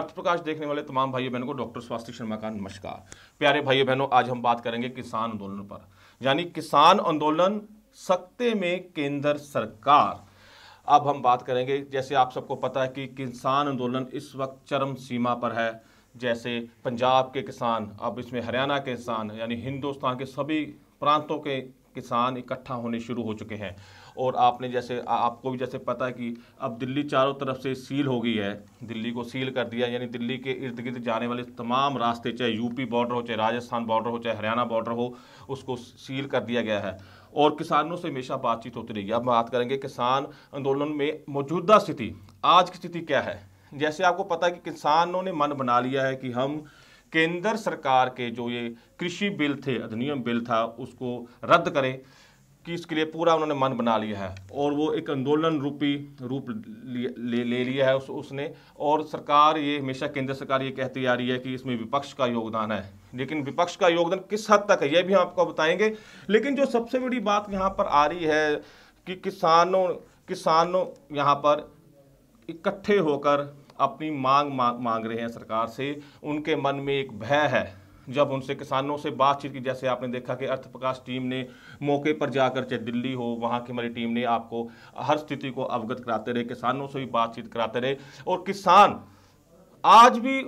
अर्थ प्रकाश देखने वाले तमाम भाइयों बहनों को डॉक्टर स्वास्थ्य शर्मा का नमस्कार प्यारे भाइयों बहनों आज हम बात करेंगे किसान आंदोलन पर यानी किसान आंदोलन सख्ते में केंद्र सरकार अब हम बात करेंगे जैसे आप सबको पता है कि किसान आंदोलन इस वक्त चरम सीमा पर है जैसे पंजाब के किसान अब इसमें हरियाणा के किसान यानी हिंदुस्तान के सभी प्रांतों के किसान इकट्ठा होने शुरू हो चुके हैं और आपने जैसे आपको भी जैसे पता है कि अब दिल्ली चारों तरफ से सील हो गई है दिल्ली को सील कर दिया यानी दिल्ली के इर्द गिर्द जाने वाले तमाम रास्ते चाहे यूपी बॉर्डर हो चाहे राजस्थान बॉर्डर हो चाहे हरियाणा बॉर्डर हो उसको सील कर दिया गया है और किसानों से हमेशा बातचीत होती रही अब बात करेंगे किसान आंदोलन में मौजूदा स्थिति आज की स्थिति क्या है जैसे आपको पता है कि किसानों ने मन बना लिया है कि हम केंद्र सरकार के जो ये कृषि बिल थे अधिनियम बिल था उसको रद्द करें कि इसके लिए पूरा उन्होंने मन बना लिया है और वो एक आंदोलन रूपी रूप ले ले लिया है उस, उसने और सरकार ये हमेशा केंद्र सरकार ये कहती आ रही है कि इसमें विपक्ष का योगदान है लेकिन विपक्ष का योगदान किस हद तक है ये भी हम आपको बताएंगे लेकिन जो सबसे बड़ी बात यहाँ पर आ रही है कि किसानों किसानों यहाँ पर इकट्ठे होकर अपनी मांग मांग रहे हैं सरकार से उनके मन में एक भय है जब उनसे किसानों से बातचीत की जैसे आपने देखा कि अर्थ प्रकाश टीम ने मौके पर जाकर चाहे दिल्ली हो वहाँ की हमारी टीम ने आपको हर स्थिति को अवगत कराते रहे किसानों से भी बातचीत कराते रहे और किसान आज भी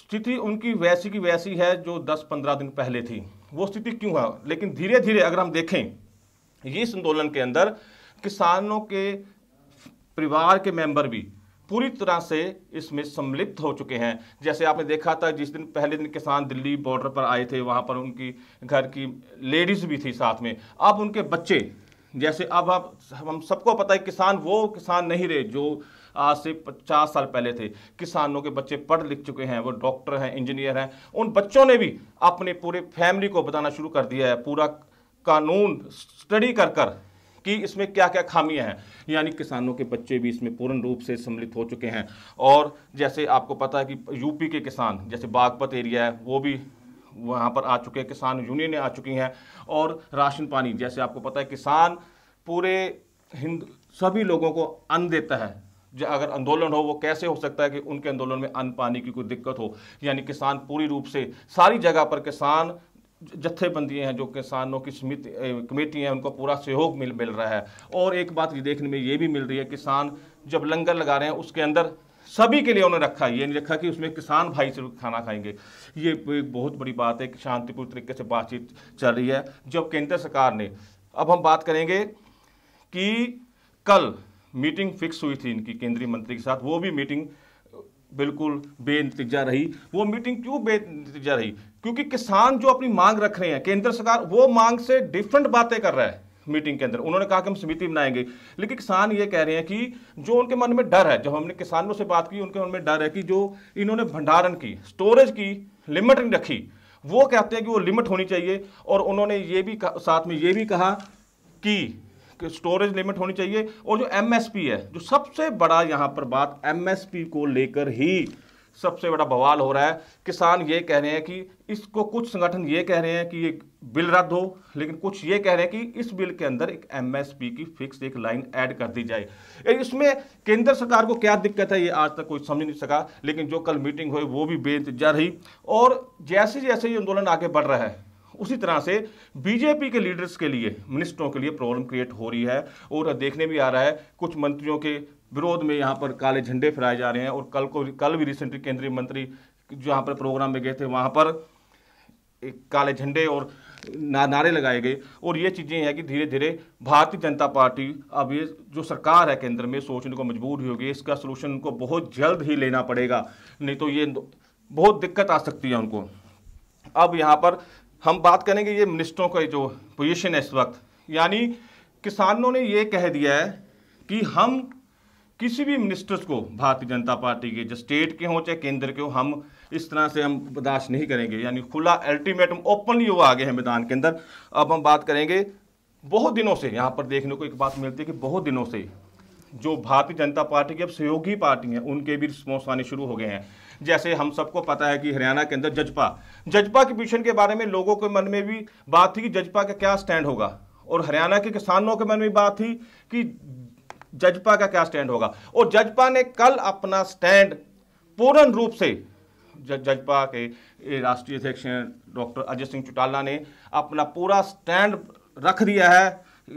स्थिति उनकी वैसी की वैसी है जो 10-15 दिन पहले थी वो स्थिति क्यों है लेकिन धीरे धीरे अगर हम देखें ये इस आंदोलन के अंदर किसानों के परिवार के मेंबर भी पूरी तरह से इसमें सम्मिलित हो चुके हैं जैसे आपने देखा था जिस दिन पहले दिन किसान दिल्ली बॉर्डर पर आए थे वहाँ पर उनकी घर की लेडीज़ भी थी साथ में अब उनके बच्चे जैसे अब आप हम सबको पता है किसान वो किसान नहीं रहे जो आज से पचास साल पहले थे किसानों के बच्चे पढ़ लिख चुके हैं वो डॉक्टर हैं इंजीनियर हैं उन बच्चों ने भी अपने पूरे फैमिली को बताना शुरू कर दिया है पूरा कानून स्टडी कर कर कि इसमें क्या क्या खामियां हैं यानी किसानों के बच्चे भी इसमें पूर्ण रूप से सम्मिलित हो चुके हैं और जैसे आपको पता है कि यूपी के किसान जैसे बागपत एरिया है वो भी वहाँ पर आ चुके हैं किसान यूनियनें आ चुकी हैं और राशन पानी जैसे आपको पता है किसान पूरे हिंद सभी लोगों को अन्न देता है जो अगर आंदोलन हो वो कैसे हो सकता है कि उनके आंदोलन में अन्न पानी की कोई दिक्कत हो यानी किसान पूरी रूप से सारी जगह पर किसान जत्थेबंदियाँ हैं जो किसानों की समिति कमेटी हैं उनको पूरा सहयोग मिल मिल रहा है और एक बात ये देखने में ये भी मिल रही है किसान जब लंगर लगा रहे हैं उसके अंदर सभी के लिए उन्होंने रखा ये नहीं रखा कि उसमें किसान भाई सिर्फ खाना खाएंगे ये एक बहुत बड़ी बात है कि शांतिपूर्ण तरीके से बातचीत चल रही है जब केंद्र सरकार ने अब हम बात करेंगे कि कल मीटिंग फिक्स हुई थी इनकी केंद्रीय मंत्री के साथ वो भी मीटिंग बिल्कुल बेनतीजा रही वो मीटिंग क्यों बेनतीजा रही क्योंकि किसान जो अपनी मांग रख रहे हैं केंद्र सरकार वो मांग से डिफरेंट बातें कर रहा है मीटिंग के अंदर उन्होंने कहा कि हम समिति बनाएंगे लेकिन किसान ये कह रहे हैं कि जो उनके मन में डर है जब हमने किसानों से बात की उनके मन में डर है कि जो इन्होंने भंडारण की स्टोरेज की लिमिट नहीं रखी वो कहते हैं कि वो लिमिट होनी चाहिए और उन्होंने ये भी साथ में ये भी कहा कि स्टोरेज लिमिट होनी चाहिए और जो एमएसपी है जो सबसे बड़ा यहाँ पर बात एमएसपी को लेकर ही सबसे बड़ा बवाल हो रहा है किसान ये कह रहे हैं कि इसको कुछ संगठन ये कह रहे हैं कि ये बिल रद्द हो लेकिन कुछ ये कह रहे हैं कि इस बिल के अंदर एक एमएसपी की फिक्स एक लाइन ऐड कर दी जाए इसमें केंद्र सरकार को क्या दिक्कत है ये आज तक कोई समझ नहीं सका लेकिन जो कल मीटिंग हुई वो भी बेइंतजा रही और जैसे जैसे ये आंदोलन आगे बढ़ रहा है उसी तरह से बीजेपी के लीडर्स के लिए मिनिस्टरों के लिए प्रॉब्लम क्रिएट हो रही है और देखने भी आ रहा है कुछ मंत्रियों के विरोध में यहाँ पर काले झंडे फहराए जा रहे हैं और कल को कल भी रिसेंटली केंद्रीय मंत्री यहाँ पर प्रोग्राम में गए थे वहाँ पर काले झंडे और ना, नारे लगाए गए और ये चीज़ें हैं कि धीरे धीरे भारतीय जनता पार्टी अब ये जो सरकार है केंद्र में सोचने को मजबूर ही होगी इसका सलूशन उनको बहुत जल्द ही लेना पड़ेगा नहीं तो ये बहुत दिक्कत आ सकती है उनको अब यहाँ पर हम बात करेंगे ये मिनिस्टरों का जो पोजीशन है इस वक्त यानी किसानों ने ये कह दिया है कि हम किसी भी मिनिस्टर्स को भारतीय जनता पार्टी के जो स्टेट के हों चाहे केंद्र के हों हम इस तरह से हम बर्दाश्त नहीं करेंगे यानी खुला अल्टीमेटम ओपनली वो आ गए हैं मैदान के अंदर अब हम बात करेंगे बहुत दिनों से यहाँ पर देखने को एक बात मिलती है कि बहुत दिनों से जो भारतीय जनता पार्टी की अब सहयोगी पार्टी हैं उनके भी रिस्पॉन्स आने शुरू हो गए हैं जैसे हम सबको पता है कि हरियाणा के अंदर जजपा जजपा के मिशन के बारे में लोगों के मन में भी बात थी कि जजपा का क्या स्टैंड होगा और हरियाणा के किसानों के मन में बात थी कि जजपा का क्या स्टैंड होगा और जजपा ने कल अपना स्टैंड पूर्ण रूप से जजपा के राष्ट्रीय अध्यक्ष डॉक्टर अजय सिंह चौटाला ने अपना पूरा स्टैंड रख दिया है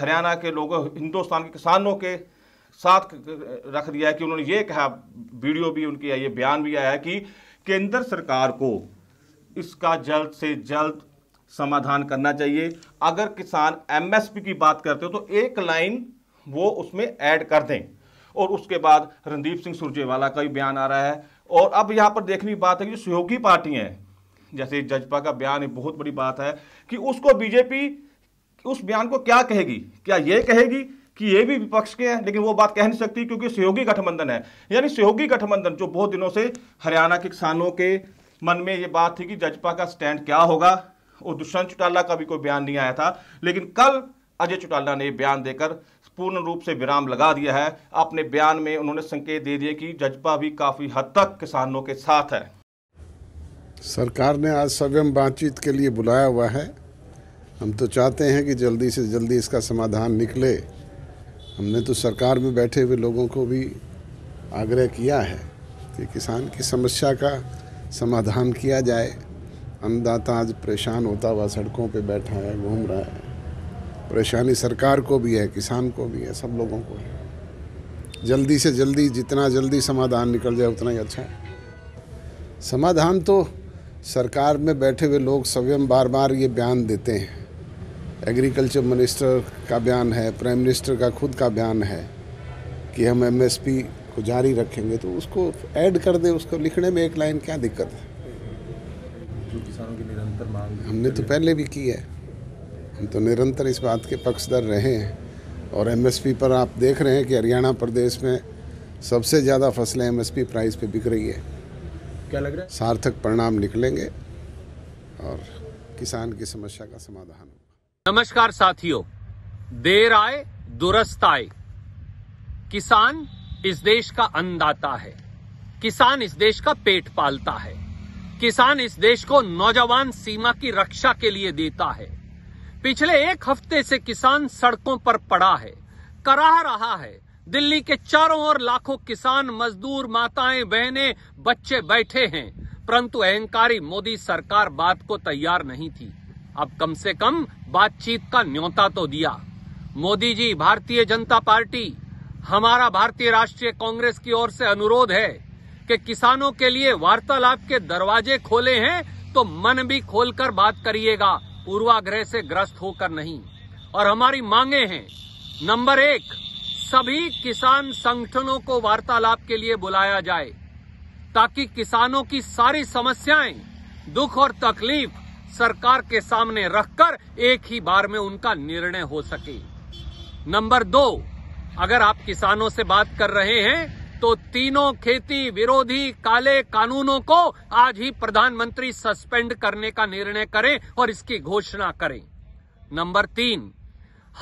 हरियाणा के लोगों हिंदुस्तान के किसानों के साथ रख दिया है कि उन्होंने ये कहा वीडियो भी उनकी आई बयान भी आया है कि केंद्र सरकार को इसका जल्द से जल्द समाधान करना चाहिए अगर किसान एमएसपी की बात करते हो तो एक लाइन वो उसमें ऐड कर दें और उसके बाद रणदीप सिंह सुरजेवाला का भी बयान आ रहा है और अब यहाँ पर देखने की बात है कि जो सहयोगी पार्टी हैं जैसे जजपा का बयान एक बहुत बड़ी बात है कि उसको बीजेपी उस बयान को क्या कहेगी क्या ये कहेगी कि ये भी विपक्ष के हैं लेकिन वो बात कह नहीं सकती क्योंकि सहयोगी गठबंधन है यानी सहयोगी गठबंधन जो बहुत दिनों से हरियाणा के किसानों के मन में ये बात थी कि जजपा का स्टैंड क्या होगा और दुष्यंत चौटाला का भी कोई बयान नहीं आया था लेकिन कल अजय चौटाला ने बयान देकर पूर्ण रूप से विराम लगा दिया है अपने बयान में उन्होंने संकेत दे दिए कि जजपा भी काफ़ी हद तक किसानों के साथ है सरकार ने आज सव्यम बातचीत के लिए बुलाया हुआ है हम तो चाहते हैं कि जल्दी से जल्दी इसका समाधान निकले हमने तो सरकार में बैठे हुए लोगों को भी आग्रह किया है कि किसान की समस्या का समाधान किया जाए अन्नदाता आज परेशान होता हुआ सड़कों पे बैठा है घूम रहा है परेशानी सरकार को भी है किसान को भी है सब लोगों को है जल्दी से जल्दी जितना जल्दी समाधान निकल जाए उतना ही अच्छा है समाधान तो सरकार में बैठे हुए लोग स्वयं बार बार ये बयान देते हैं एग्रीकल्चर मिनिस्टर का बयान है प्राइम मिनिस्टर का खुद का बयान है कि हम एमएसपी को जारी रखेंगे तो उसको ऐड कर दें उसको लिखने में एक लाइन क्या दिक्कत है किसानों की निरंतर मांग हमने तो पहले भी की है हम तो निरंतर इस बात के पक्षधर रहे हैं और एमएसपी पर आप देख रहे हैं कि हरियाणा प्रदेश में सबसे ज़्यादा फसलें एमएसपी प्राइस पे बिक रही है क्या लग रहा है सार्थक परिणाम निकलेंगे और किसान की समस्या का समाधान होगा नमस्कार साथियों देर आए दुरस्त आए किसान इस देश का अन्नदाता है किसान इस देश का पेट पालता है किसान इस देश को नौजवान सीमा की रक्षा के लिए देता है पिछले एक हफ्ते से किसान सड़कों पर पड़ा है कराह रहा है दिल्ली के चारों ओर लाखों किसान मजदूर माताएं बहनें बच्चे बैठे हैं परंतु अहंकारी मोदी सरकार बात को तैयार नहीं थी अब कम से कम बातचीत का न्योता तो दिया मोदी जी भारतीय जनता पार्टी हमारा भारतीय राष्ट्रीय कांग्रेस की ओर से अनुरोध है कि किसानों के लिए वार्तालाप के दरवाजे खोले हैं तो मन भी खोलकर बात करिएगा पूर्वाग्रह से ग्रस्त होकर नहीं और हमारी मांगे हैं नंबर एक सभी किसान संगठनों को वार्तालाप के लिए बुलाया जाए ताकि किसानों की सारी समस्याएं दुख और तकलीफ सरकार के सामने रखकर एक ही बार में उनका निर्णय हो सके नंबर दो अगर आप किसानों से बात कर रहे हैं तो तीनों खेती विरोधी काले कानूनों को आज ही प्रधानमंत्री सस्पेंड करने का निर्णय करें और इसकी घोषणा करें नंबर तीन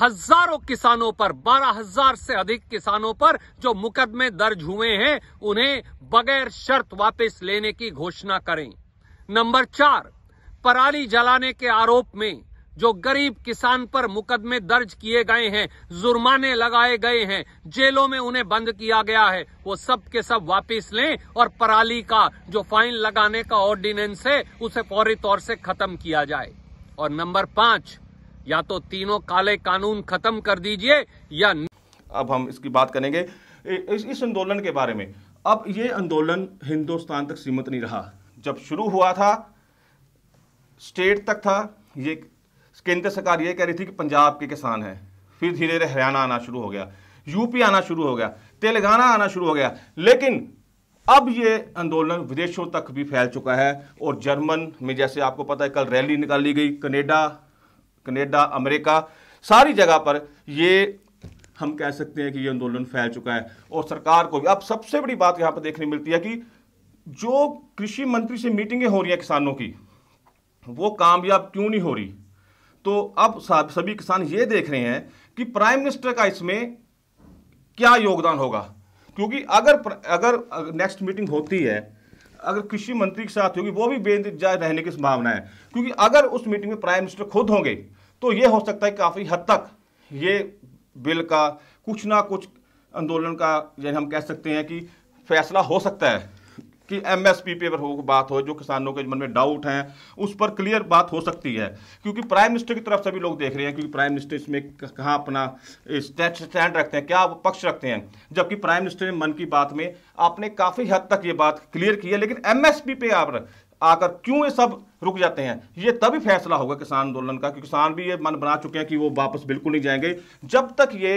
हजारों किसानों पर बारह हजार से अधिक किसानों पर जो मुकदमे दर्ज हुए हैं उन्हें बगैर शर्त वापस लेने की घोषणा करें नंबर चार पराली जलाने के आरोप में जो गरीब किसान पर मुकदमे दर्ज किए गए हैं जुर्माने लगाए गए हैं जेलों में उन्हें बंद किया गया है वो सब के सब वापस लें और पराली का जो फाइन लगाने का ऑर्डिनेंस है उसे फौरी तौर से खत्म किया जाए और नंबर पांच या तो तीनों काले कानून खत्म कर दीजिए या न... अब हम इसकी बात करेंगे इस, इस आंदोलन के बारे में अब ये आंदोलन हिंदुस्तान तक सीमित नहीं रहा जब शुरू हुआ था स्टेट तक था ये केंद्र सरकार ये कह रही थी कि पंजाब के किसान हैं फिर धीरे धीरे हरियाणा आना शुरू हो गया यूपी आना शुरू हो गया तेलंगाना आना शुरू हो गया लेकिन अब ये आंदोलन विदेशों तक भी फैल चुका है और जर्मन में जैसे आपको पता है कल रैली निकाली गई कनेडा कनेडा अमेरिका सारी जगह पर ये हम कह सकते हैं कि ये आंदोलन फैल चुका है और सरकार को भी अब सबसे बड़ी बात यहाँ पर देखने मिलती है कि जो कृषि मंत्री से मीटिंगें हो रही हैं किसानों की वो कामयाब क्यों नहीं हो रही तो अब सभी किसान ये देख रहे हैं कि प्राइम मिनिस्टर का इसमें क्या योगदान होगा क्योंकि अगर अगर नेक्स्ट मीटिंग होती है अगर कृषि मंत्री के साथ होगी वो भी बेनतजा रहने की संभावना है क्योंकि अगर उस मीटिंग में प्राइम मिनिस्टर खुद होंगे तो ये हो सकता है काफ़ी हद तक ये बिल का कुछ ना कुछ आंदोलन का यानी हम कह सकते हैं कि फैसला हो सकता है कि एमएसपी पे अगर हो बात हो जो किसानों के मन में डाउट हैं उस पर क्लियर बात हो सकती है क्योंकि प्राइम मिनिस्टर की तरफ सभी लोग देख रहे हैं क्योंकि प्राइम मिनिस्टर इसमें कहाँ अपना स्टैंड रखते हैं क्या पक्ष रखते हैं जबकि प्राइम मिनिस्टर ने मन की बात में आपने काफ़ी हद तक ये बात क्लियर की है लेकिन एमएसपी पे आप आकर क्यों ये सब रुक जाते हैं ये तभी फैसला होगा किसान आंदोलन का क्योंकि किसान भी ये मन बना चुके हैं कि वो वापस बिल्कुल नहीं जाएंगे जब तक ये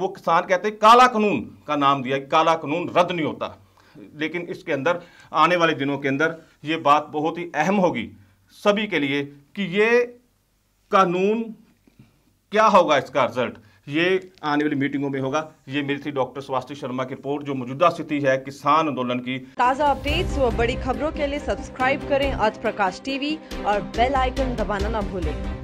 वो किसान कहते हैं काला कानून का नाम दिया काला कानून रद्द नहीं होता लेकिन इसके अंदर आने वाले दिनों के अंदर ये बात बहुत ही अहम होगी सभी के लिए कि ये कानून क्या होगा इसका रिजल्ट ये आने वाली मीटिंगों में होगा ये मेरी थी डॉक्टर स्वास्थ्य शर्मा की रिपोर्ट जो मौजूदा स्थिति है किसान आंदोलन की ताज़ा अपडेट्स व बड़ी खबरों के लिए सब्सक्राइब करें आज प्रकाश टीवी और बेल आइकन दबाना ना भूलें